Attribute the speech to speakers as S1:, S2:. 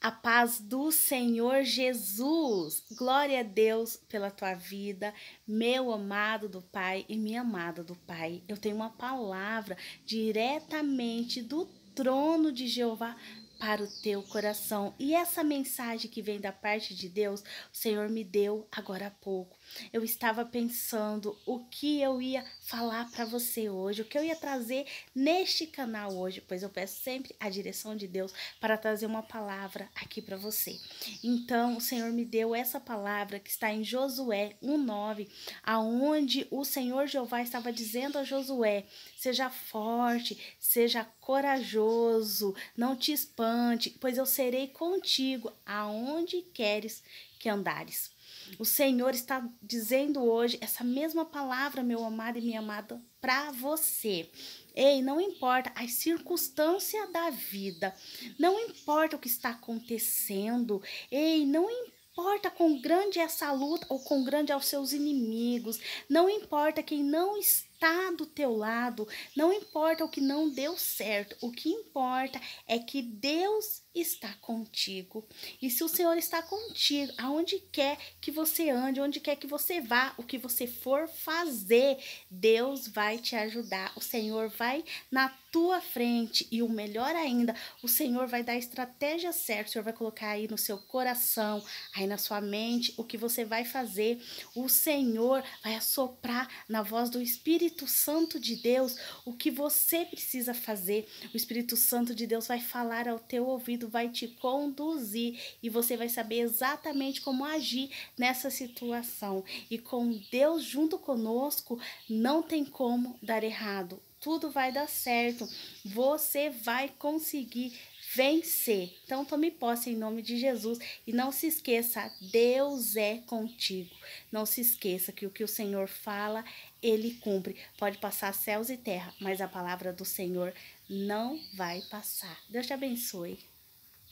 S1: A paz do Senhor Jesus. Glória a Deus pela tua vida, meu amado do Pai e minha amada do Pai. Eu tenho uma palavra diretamente do trono de Jeová para o teu coração. E essa mensagem que vem da parte de Deus, o Senhor me deu agora há pouco. Eu estava pensando o que eu ia falar para você hoje, o que eu ia trazer neste canal hoje, pois eu peço sempre a direção de Deus para trazer uma palavra aqui para você. Então, o Senhor me deu essa palavra que está em Josué 1:9, aonde o Senhor Jeová estava dizendo a Josué: "Seja forte, seja corajoso, não te espante levante, pois eu serei contigo aonde queres que andares. O Senhor está dizendo hoje essa mesma palavra, meu amado e minha amada, para você. Ei, não importa a circunstância da vida, não importa o que está acontecendo, ei, não importa quão grande é essa luta ou quão grande é os seus inimigos, não importa quem não está está do teu lado. Não importa o que não deu certo, o que importa é que Deus está contigo. E se o Senhor está contigo, aonde quer que você ande, onde quer que você vá, o que você for fazer, Deus vai te ajudar. O Senhor vai na tua frente e o melhor ainda, o Senhor vai dar a estratégia certa. O Senhor vai colocar aí no seu coração, aí na sua mente o que você vai fazer. O Senhor vai assoprar na voz do Espírito Espírito Santo de Deus o que você precisa fazer. O Espírito Santo de Deus vai falar ao teu ouvido, vai te conduzir e você vai saber exatamente como agir nessa situação. E com Deus junto conosco, não tem como dar errado tudo vai dar certo. Você vai conseguir vencer. Então tome posse em nome de Jesus e não se esqueça, Deus é contigo. Não se esqueça que o que o Senhor fala, ele cumpre. Pode passar céus e terra, mas a palavra do Senhor não vai passar. Deus te abençoe.